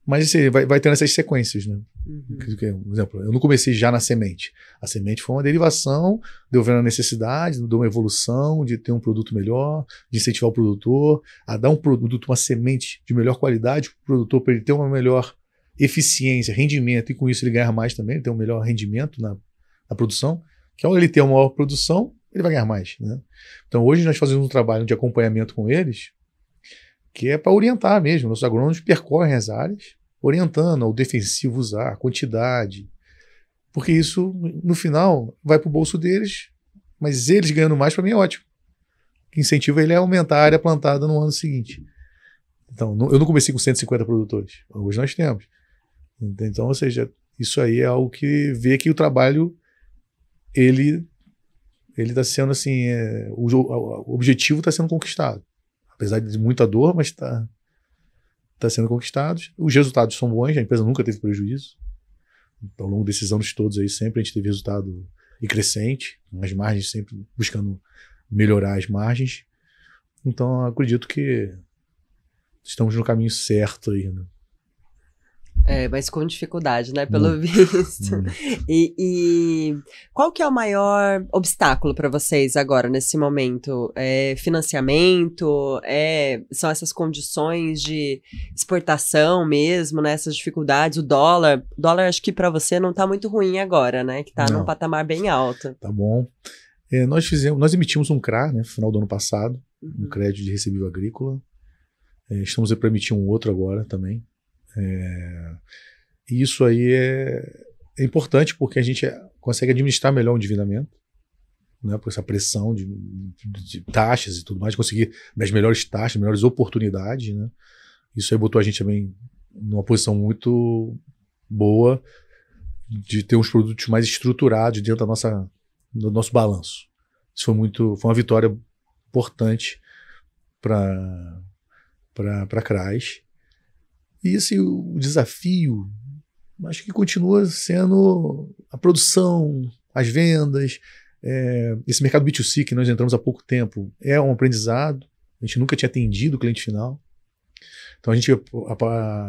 Mas assim, vai, vai tendo essas sequências, né? Uhum. Por exemplo, eu não comecei já na semente. A semente foi uma derivação de eu ver a necessidade, de uma evolução, de ter um produto melhor, de incentivar o produtor a dar um produto, uma semente de melhor qualidade para o produtor, para ele ter uma melhor eficiência, rendimento, e com isso ele ganhar mais também, ter um melhor rendimento na, na produção. Que ao então, ele ter uma maior produção, ele vai ganhar mais. Né? Então hoje nós fazemos um trabalho de acompanhamento com eles, que é para orientar mesmo. Nossos agrônomos percorrem as áreas, orientando o defensivo usar, a quantidade, porque isso, no final, vai para o bolso deles, mas eles ganhando mais, para mim é ótimo. O que incentiva ele é aumentar a área plantada no ano seguinte. Então, eu não comecei com 150 produtores, hoje nós temos. Então, ou seja, isso aí é algo que vê que o trabalho ele ele está sendo assim, é, o, o objetivo está sendo conquistado apesar de muita dor, mas está tá sendo conquistado Os resultados são bons, a empresa nunca teve prejuízo. Então, ao longo desses anos todos aí, sempre a gente teve resultado e crescente, as margens sempre buscando melhorar as margens. Então, acredito que estamos no caminho certo aí, né? É, mas com dificuldade, né? Pelo hum. visto. Hum. E, e, qual que é o maior obstáculo para vocês agora, nesse momento? É financiamento? É, são essas condições de exportação mesmo, né? Essas dificuldades? O dólar? O dólar acho que para você não está muito ruim agora, né? Que está num patamar bem alto. Tá bom. É, nós fizemos, nós emitimos um CRA, né? Final do ano passado. Uhum. Um crédito de recebível agrícola. É, estamos para emitir um outro agora também, é, e isso aí é, é, importante porque a gente consegue administrar melhor o endividamento, né, por essa pressão de, de, taxas e tudo mais, conseguir as melhores taxas, melhores oportunidades. Né? Isso aí botou a gente também numa posição muito boa de ter uns produtos mais estruturados dentro da nossa, do nosso balanço. Isso foi muito, foi uma vitória importante para para a CRAS. E esse assim, o desafio, acho que continua sendo a produção, as vendas, é, esse mercado B2C que nós entramos há pouco tempo é um aprendizado. A gente nunca tinha atendido o cliente final. Então a gente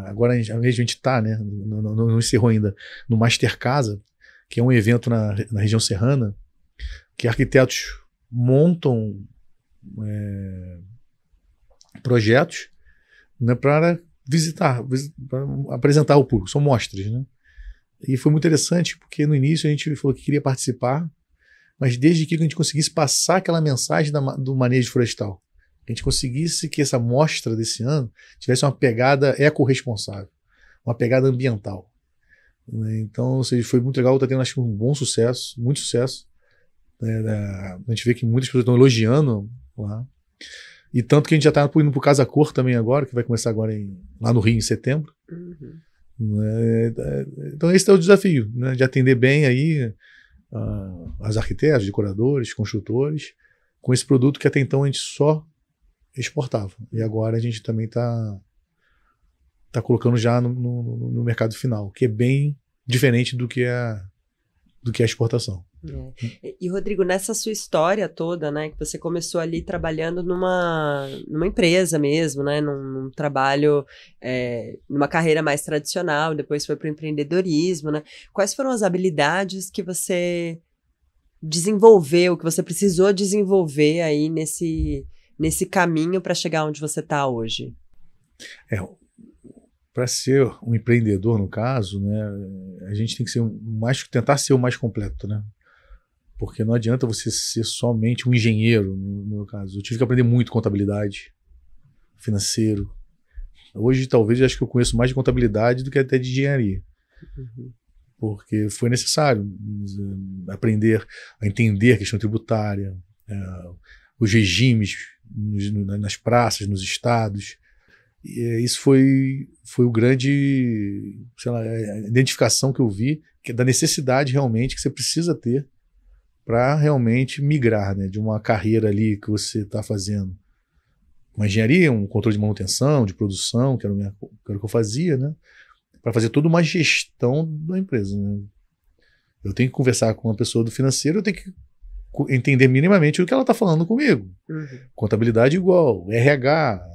agora a gente está, né? Não, não, não, encerrou ainda no Master Casa, que é um evento na, na região serrana, que arquitetos montam é, projetos né, para visitar, visitar apresentar ao público, são mostras, né? E foi muito interessante, porque no início a gente falou que queria participar, mas desde que a gente conseguisse passar aquela mensagem da, do manejo florestal. A gente conseguisse que essa mostra desse ano tivesse uma pegada eco-responsável, uma pegada ambiental. Né? Então, ou seja, foi muito legal, está tendo acho, um bom sucesso, muito sucesso. É, a gente vê que muitas pessoas estão elogiando lá. E tanto que a gente já está indo para o Casa Cor também agora, que vai começar agora em, lá no Rio em setembro. Uhum. Né? É, é, então esse é o desafio, né? de atender bem aí uh, as arquitetas, decoradores, construtores, com esse produto que até então a gente só exportava. E agora a gente também está tá colocando já no, no, no mercado final, que é bem diferente do que é do que é a exportação. É. E, Rodrigo, nessa sua história toda, né, que você começou ali trabalhando numa, numa empresa mesmo, né, num, num trabalho, é, numa carreira mais tradicional, depois foi para o empreendedorismo, né, quais foram as habilidades que você desenvolveu, que você precisou desenvolver aí nesse, nesse caminho para chegar onde você está hoje? É, para ser um empreendedor, no caso, né, a gente tem que ser mais, tentar ser o mais completo, né? Porque não adianta você ser somente um engenheiro, no, meu caso. Eu tive que aprender muito contabilidade, financeiro. Hoje, talvez, acho que eu conheço mais de contabilidade do que até de engenharia. Uhum. Porque foi necessário eh, aprender a entender a questão tributária, eh, os regimes nos, nas praças, nos estados. E eh, isso foi, foi o grande, sei lá, a identificação que eu vi que é da necessidade realmente que você precisa ter para realmente migrar né, de uma carreira ali que você está fazendo uma engenharia, um controle de manutenção, de produção, que era, minha, que, era o que eu fazia, né? Para fazer toda uma gestão da empresa. Né? Eu tenho que conversar com uma pessoa do financeiro, eu tenho que entender minimamente o que ela está falando comigo. Uhum. Contabilidade igual, RH,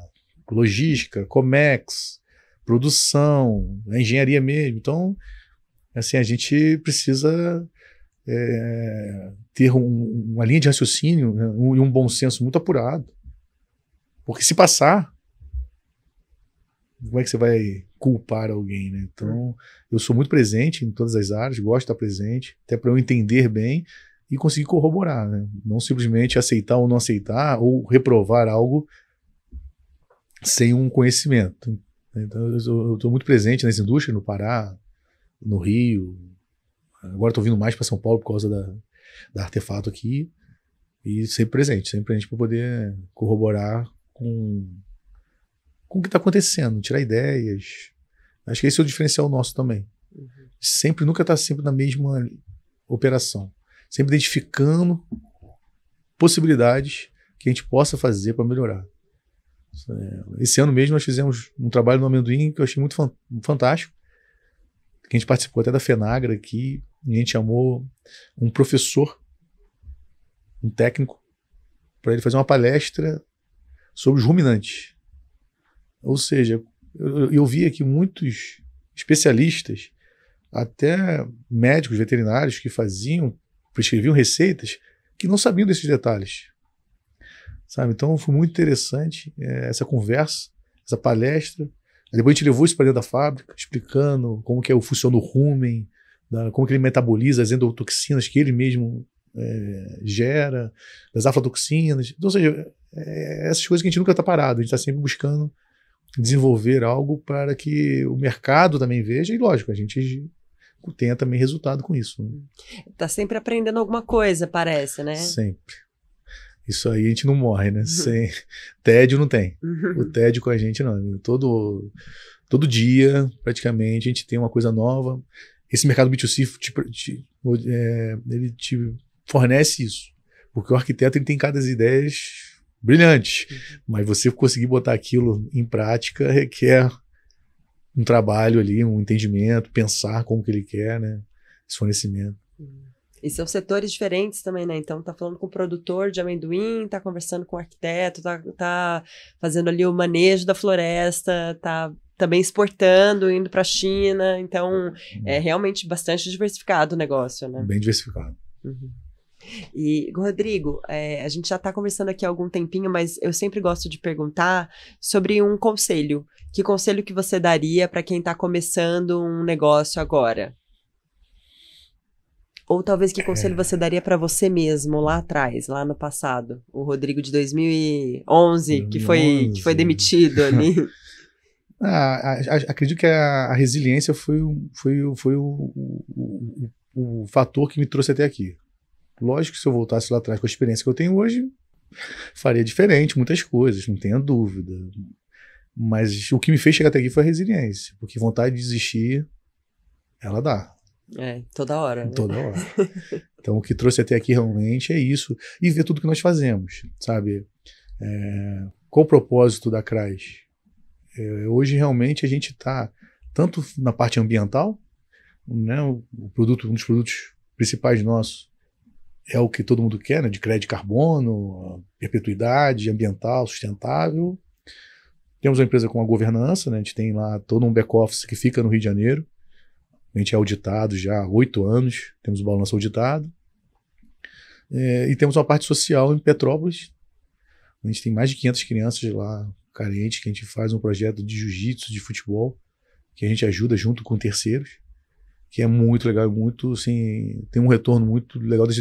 logística, Comex, produção, é engenharia mesmo. Então, assim, a gente precisa é, ter um, uma linha de raciocínio né, um, e um bom senso muito apurado. Porque se passar, como é que você vai culpar alguém, né? Então, hum. eu sou muito presente em todas as áreas, gosto de estar presente, até para eu entender bem e conseguir corroborar, né? Não simplesmente aceitar ou não aceitar ou reprovar algo sem um conhecimento. Né? Então, eu estou muito presente nas indústrias no Pará, no Rio, Agora estou vindo mais para São Paulo por causa da, da artefato aqui. E sempre presente, sempre presente para poder corroborar com, com o que está acontecendo, tirar ideias. Acho que esse é o diferencial nosso também. Uhum. Sempre, nunca está sempre na mesma operação. Sempre identificando possibilidades que a gente possa fazer para melhorar. É, esse ano mesmo nós fizemos um trabalho no amendoim que eu achei muito fantástico. Que a gente participou até da FENAGRA aqui, a gente chamou um professor, um técnico, para ele fazer uma palestra sobre os ruminantes. Ou seja, eu, eu aqui muitos especialistas, até médicos veterinários que faziam, prescreviam receitas, que não sabiam desses detalhes. Sabe? Então foi muito interessante é, essa conversa, essa palestra. depois a gente levou isso para dentro da fábrica, explicando como que é, funciona o rumen, da, como que ele metaboliza as endotoxinas que ele mesmo é, gera, das aflatoxinas. Então, ou seja, é, essas coisas que a gente nunca está parado, a gente está sempre buscando desenvolver algo para que o mercado também veja, e lógico, a gente tenha também resultado com isso. Está sempre aprendendo alguma coisa, parece, né? Sempre. Isso aí a gente não morre, né? Sem... Tédio não tem. O tédio com a gente não. Todo, todo dia, praticamente, a gente tem uma coisa nova. Esse mercado B2C te, te, é, ele te fornece isso. Porque o arquiteto ele tem cada ideias brilhantes, uhum. mas você conseguir botar aquilo em prática requer um trabalho ali, um entendimento, pensar como que ele quer, né? Esse fornecimento. Uhum. E são setores diferentes também, né? Então, tá falando com o produtor de amendoim, tá conversando com o arquiteto, tá, tá fazendo ali o manejo da floresta, tá também exportando, indo para a China. Então, é uhum. realmente bastante diversificado o negócio, né? Bem diversificado. Uhum. E, Rodrigo, é, a gente já está conversando aqui há algum tempinho, mas eu sempre gosto de perguntar sobre um conselho. Que conselho que você daria para quem está começando um negócio agora? Ou talvez que é. conselho é... você daria para você mesmo lá atrás, lá no passado? O Rodrigo de 2011, 2011. que foi, que foi demitido ali. Ah, acredito que a, a, resiliência foi, foi, foi o, o, o, o, fator que me trouxe até aqui. Lógico que se eu voltasse lá atrás com a experiência que eu tenho hoje, faria diferente muitas coisas, não tenha dúvida. Mas o que me fez chegar até aqui foi a resiliência, porque vontade de desistir, ela dá. É, toda hora. Né? Toda hora. Então o que trouxe até aqui realmente é isso. E ver tudo que nós fazemos, sabe? É, qual o propósito da CRAS? É, hoje, realmente, a gente está tanto na parte ambiental, né, o, o produto, um dos produtos principais nossos é o que todo mundo quer, né, de crédito de carbono, perpetuidade ambiental, sustentável. Temos uma empresa com uma governança, né, a gente tem lá todo um back-office que fica no Rio de Janeiro. A gente é auditado já há oito anos, temos o balanço auditado. É, e temos uma parte social em Petrópolis. A gente tem mais de 500 crianças lá carente, que a gente faz um projeto de jiu-jitsu, de futebol, que a gente ajuda junto com terceiros, que é muito legal, muito, assim, tem um retorno muito legal das,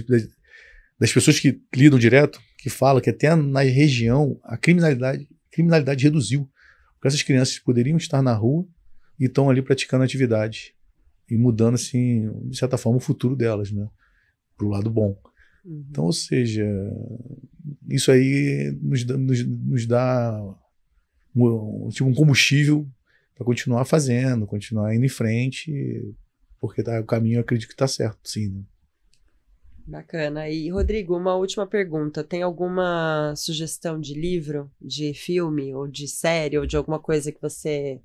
das pessoas que lidam direto, que fala que até na região a criminalidade, criminalidade reduziu, porque essas crianças poderiam estar na rua e estão ali praticando atividade e mudando, assim, de certa forma, o futuro delas, né? Para o lado bom. Uhum. Então, ou seja, isso aí nos, nos, nos dá um, tipo, um combustível para continuar fazendo, continuar indo em frente, porque tá, o caminho eu acredito que está certo, sim. Né? Bacana. E, Rodrigo, uma última pergunta. Tem alguma sugestão de livro, de filme, ou de série, ou de alguma coisa que você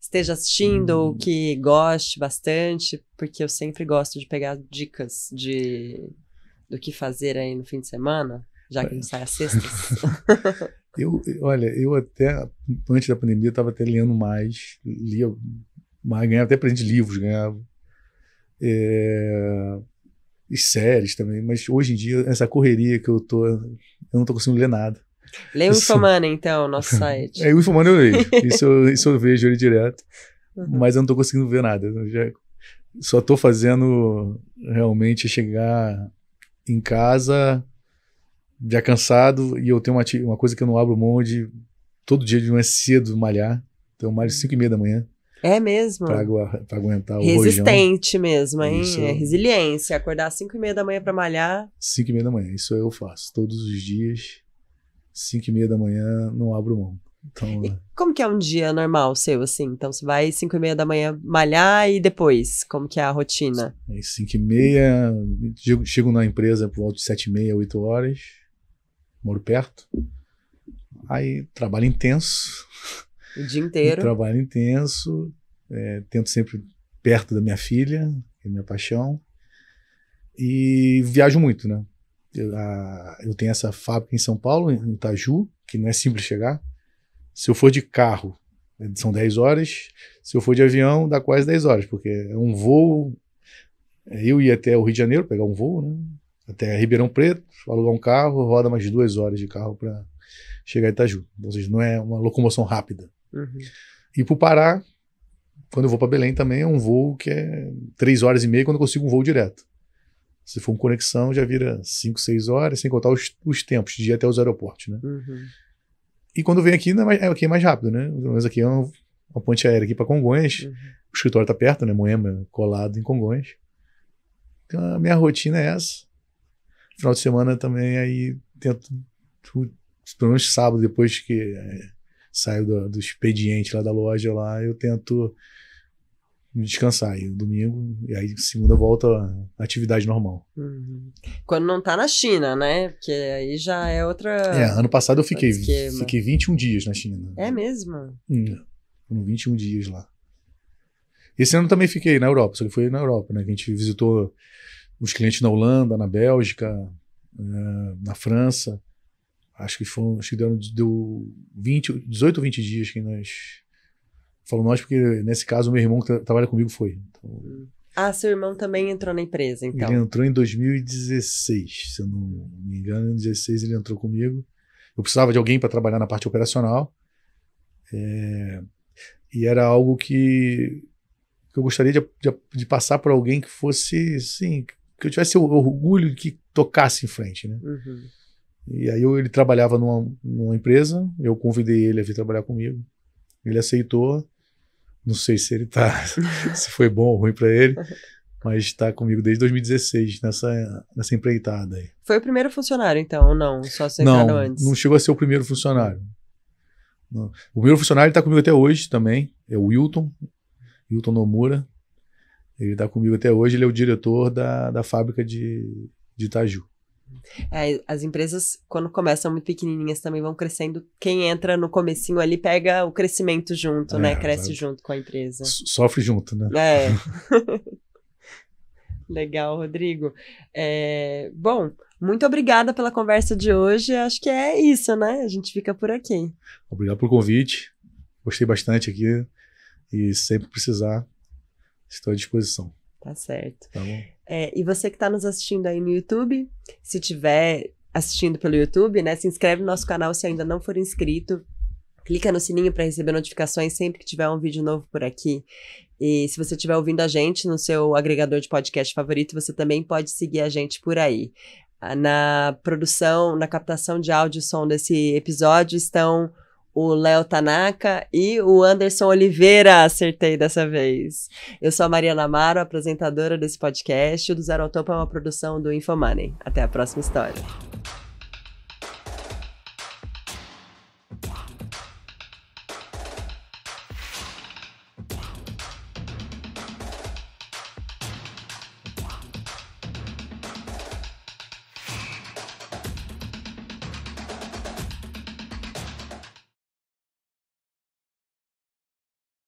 esteja assistindo hum. ou que goste bastante? Porque eu sempre gosto de pegar dicas de do que fazer aí no fim de semana já que não é. sai às sextas. eu, olha, eu até, antes da pandemia, estava até lendo mais, lia mais, ganhava até presente de livros, ganhava. É, e séries também, mas hoje em dia, essa correria que eu tô, eu não tô conseguindo ler nada. Lê o Infomania, então, nosso site. é, o Infomania eu leio, isso, eu, isso eu vejo ele direto, uhum. mas eu não tô conseguindo ver nada, já, só tô fazendo realmente chegar em casa, já é cansado e eu tenho uma, uma coisa que eu não abro mão de todo dia de manhã cedo malhar. Então, eu malho 5 e meia da manhã. É mesmo? Pra, pra aguentar o Resistente rojão. mesmo, hein? Isso, é resiliência. Acordar 5 e meia da manhã para malhar. 5 e meia da manhã, isso eu faço. Todos os dias, 5 e meia da manhã, não abro mão. Então, e como que é um dia normal seu, assim? Então, você vai 5 e meia da manhã malhar e depois, como que é a rotina? 5 e meia, chego, chego na empresa por volta de 7 e meia, 8 horas moro perto. Aí trabalho intenso. O dia inteiro. trabalho intenso. É, tento sempre perto da minha filha, que é minha paixão. E viajo muito, né? Eu, a, eu tenho essa fábrica em São Paulo, em Itaju, que não é simples chegar. Se eu for de carro, é, são 10 horas. Se eu for de avião, dá quase 10 horas, porque é um voo. É, eu ia até o Rio de Janeiro pegar um voo, né? até Ribeirão Preto, alugar um carro, roda mais de duas horas de carro para chegar a Itaju. Ou seja, não é uma locomoção rápida. Uhum. E para o Pará, quando eu vou para Belém também é um voo que é três horas e meia quando eu consigo um voo direto. Se for uma conexão, já vira cinco, seis horas, sem contar os, os tempos de ir até os aeroportos, né? Uhum. E quando vem aqui, é mais, aqui é, é mais rápido, né? Pelo menos aqui é uma, uma ponte aérea aqui para Congonhas. Uhum. O escritório está perto, né? Moema, colado em Congonhas. Então a minha rotina é essa final de semana também aí tento, tipo, pelo menos sábado, depois que é, saio do, do, expediente lá da loja lá, eu tento descansar. E domingo, e aí segunda volta atividade normal. Uhum. Quando não tá na China, né? Porque aí já é outra. É, ano passado eu fiquei, fiquei 21 dias na China. É mesmo? Hum, 21 dias lá. Esse ano também fiquei na Europa, só que foi na Europa, né? a gente visitou os clientes na Holanda, na Bélgica, eh, na França. Acho que foram, acho que deu, deu 20, 18 ou 20 dias que nós. Falo nós, porque nesse caso o meu irmão que trabalha comigo foi. Então, ah, seu irmão também entrou na empresa, então. Ele entrou em 2016, se eu não me engano, em 2016 ele entrou comigo. Eu precisava de alguém para trabalhar na parte operacional. É, e era algo que, que eu gostaria de, de, de, passar por alguém que fosse, sim, que eu tivesse o orgulho que tocasse em frente, né? Uhum. E aí eu, ele trabalhava numa, numa, empresa, eu convidei ele a vir trabalhar comigo. Ele aceitou. Não sei se ele tá, se foi bom ou ruim para ele, mas está comigo desde 2016 nessa nessa empreitada aí. Foi o primeiro funcionário então, ou não? Só não, antes. Não chegou a ser o primeiro funcionário. Não. O primeiro funcionário está comigo até hoje também, é o Wilton, Wilton Nomura, ele está comigo até hoje, ele é o diretor da, da fábrica de, de Itaju. É, as empresas, quando começam muito pequenininhas, também vão crescendo. Quem entra no comecinho ali pega o crescimento junto, né? é, né? Cresce junto com a empresa. Sofre junto, né? É. Legal, Rodrigo. É, bom, muito obrigada pela conversa de hoje. Acho que é isso, né? A gente fica por aqui. Obrigado pelo convite. Gostei bastante aqui. E sempre precisar, Estou à disposição. Tá certo. Tá bom. É, e você que está nos assistindo aí no YouTube, se tiver assistindo pelo YouTube, né, se inscreve no nosso canal se ainda não for inscrito. Clica no sininho para receber notificações sempre que tiver um vídeo novo por aqui. E se você estiver ouvindo a gente no seu agregador de podcast favorito, você também pode seguir a gente por aí. Ah, na produção, na captação de áudio e som desse episódio estão o Léo Tanaka e o Anderson Oliveira. Acertei dessa vez. Eu sou a Mariana Amaro, apresentadora desse podcast. O do Zero ao Topo é uma produção do Infomoney. Até a próxima história.